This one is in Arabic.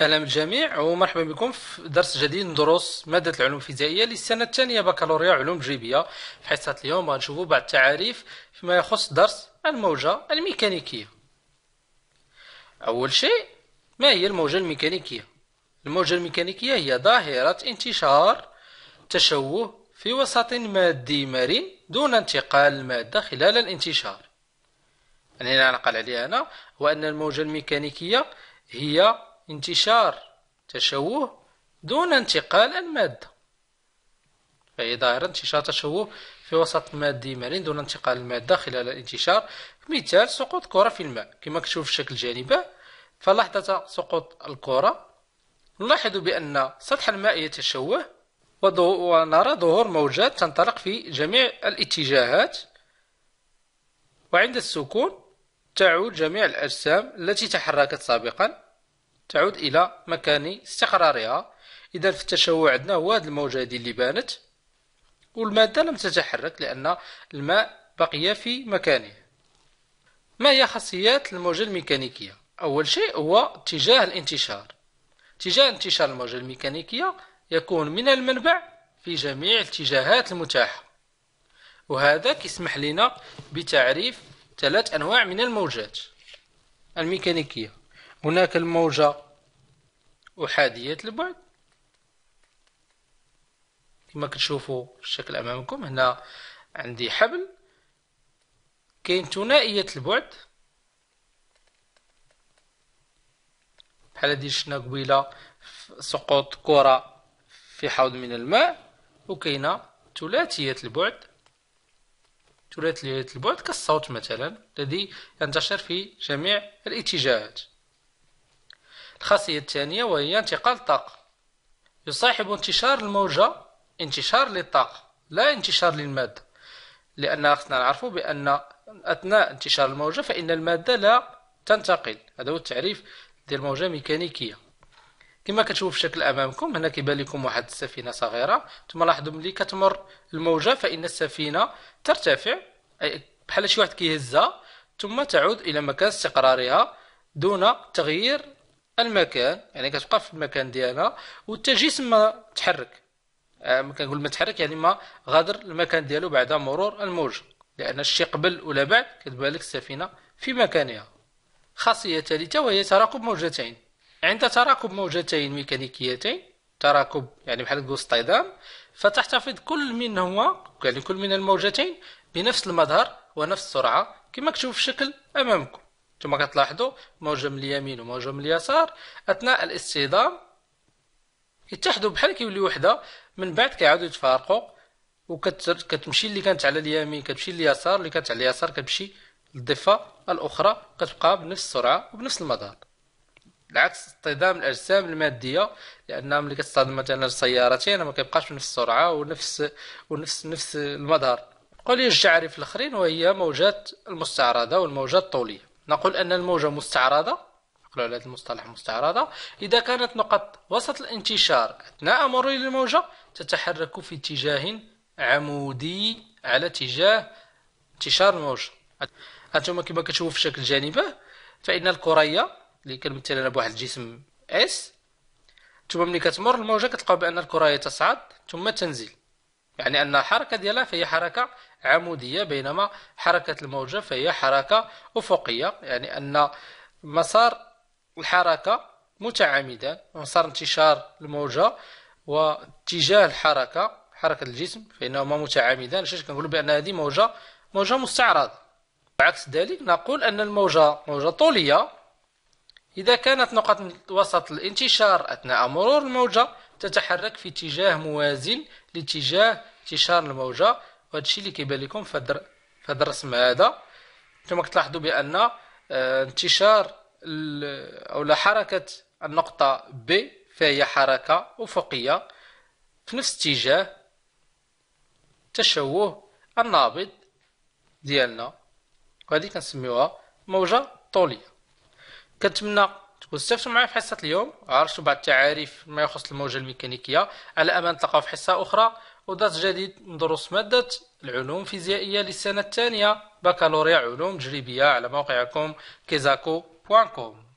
أهلا بالجميع ومرحبا بكم في درس جديد من دروس مادة العلوم الفيزيائية للسنة الثانية بكالوريا علوم تجريبية في حصة اليوم غنشوفوا بعض التعاريف فيما يخص درس الموجة الميكانيكية أول شيء ما هي الموجة الميكانيكية؟ الموجة الميكانيكية هي ظاهرة انتشار تشوه في وسط مادي مرن دون انتقال المادة خلال الانتشار يعني نقل عليها أنا وأن الموجة الميكانيكية هي انتشار تشوه دون انتقال المادة فهي ظاهرة انتشار تشوه في وسط مادي مرن دون انتقال المادة خلال الانتشار مثال سقوط كرة في الماء كما كتشوف في شكل جانبه فلحظة سقوط الكرة نلاحظ بأن سطح الماء يتشوه ونرى ظهور موجات تنطلق في جميع الاتجاهات وعند السكون تعود جميع الأجسام التي تحركت سابقا تعود الى مكان استقرارها اذا في التشوع عندنا هو هذه الموجه هذه اللي بانت والماده لم تتحرك لان الماء بقي في مكانه ما هي خاصيات الموجه الميكانيكيه اول شيء هو اتجاه الانتشار اتجاه انتشار الموجه الميكانيكيه يكون من المنبع في جميع الاتجاهات المتاحه وهذا كيسمح لنا بتعريف ثلاث انواع من الموجات الميكانيكيه هناك الموجة أحادية البعد كما كتشوفوا الشكل أمامكم هنا عندي حبل كاين ثنائية البعد بحال هادي شفنا قبيله سقوط كرة في حوض من الماء وكاينة ثلاثية البعد ثلاثية البعد كالصوت مثلا الذي ينتشر في جميع الاتجاهات الخاصية الثانية وهي انتقال الطاقة يصاحب انتشار الموجة انتشار للطاقة لا انتشار للمادة لأن خصنا نعرفوا بأن أثناء انتشار الموجة فإن المادة لا تنتقل هذا هو التعريف ديال الموجة ميكانيكية كما في الشكل امامكم هنا كيبان لكم واحد السفينه صغيره ثم لاحظوا ملي كتمر الموجه فان السفينه ترتفع بحال شي واحد كيهزها ثم تعود الى مكان استقرارها دون تغيير المكان يعني كتبقى في المكان ديالها جسم ما تحرك آه، ما كنقول ما تحرك يعني ما غادر المكان ديالو بعد مرور الموج لان الشيء قبل ولا بعد كتبان لك السفينه في مكانها خاصيه ثالثه وهي تراكب موجتين عند تراكب موجتين ميكانيكيتين تراكب يعني بحال تقول اصطدام فتحتفظ كل منهما يعني كل من الموجتين بنفس المظهر ونفس السرعه كما كتشوف الشكل امامكم كما كتلاحظوا موجه من اليمين وموجه من اليسار اثناء الاصطدام يتحدوا بحال كيوليو وحده من بعد كيعاودوا يتفارقوا وكتمشي اللي كانت على اليمين كتمشي لليسار اللي كانت على اليسار كتمشي للضفه الاخرى كتبقى بنفس السرعه وبنفس المدار العكس اصطدام الاجسام الماديه لان ملي كتصطدم مثلا سيارتين ما كيبقاش بنفس السرعه ونفس ونفس نفس المدار قول الجعري في الاخرين وهي موجات المستعرضه والموجات الطوليه نقول أن الموجة مستعرضة نقول على هذا المصطلح مستعرضة إذا كانت نقط وسط الانتشار أثناء مرور الموجة تتحرك في اتجاه عمودي على اتجاه انتشار الموجة انتم كما كتشوفوا في شكل جانبه فإن الكرية اللي كنمثلها بواحد الجسم اس ثم ملي كتمر الموجة كتلقاو بأن الكرة تصعد ثم تنزل يعني أن الحركة ديالها فهي حركة عمودية بينما حركة الموجة فهي حركة أفقية يعني أن مسار الحركة متعامدا مسار انتشار الموجة واتجاه الحركة حركة الجسم فإنهما متعامدان شاش كنقول بأن هذه موجة موجة مستعرضة بعكس ذلك نقول أن الموجة موجة طولية إذا كانت نقطة وسط الانتشار أثناء مرور الموجة تتحرك في اتجاه موازن في اتجاه انتشار الموجه وهذا الشيء اللي كيبان لكم في هذا الرسم هذا كما كتلاحظوا بان آه، انتشار او حركه النقطه ب فهي حركه افقيه في نفس اتجاه تشوه النابض ديالنا وهذه كنسميوها موجه طوليه كنتمنى واستفتوا معي في حصه اليوم عرفتوا بعض التعاريف ما يخص الموجه الميكانيكيه على امل نتلاقاو في حصه اخرى ودرس جديد ندرس ماده العلوم الفيزيائيه للسنه الثانيه بكالوريا علوم تجريبيه على موقعكم كيزاكو.com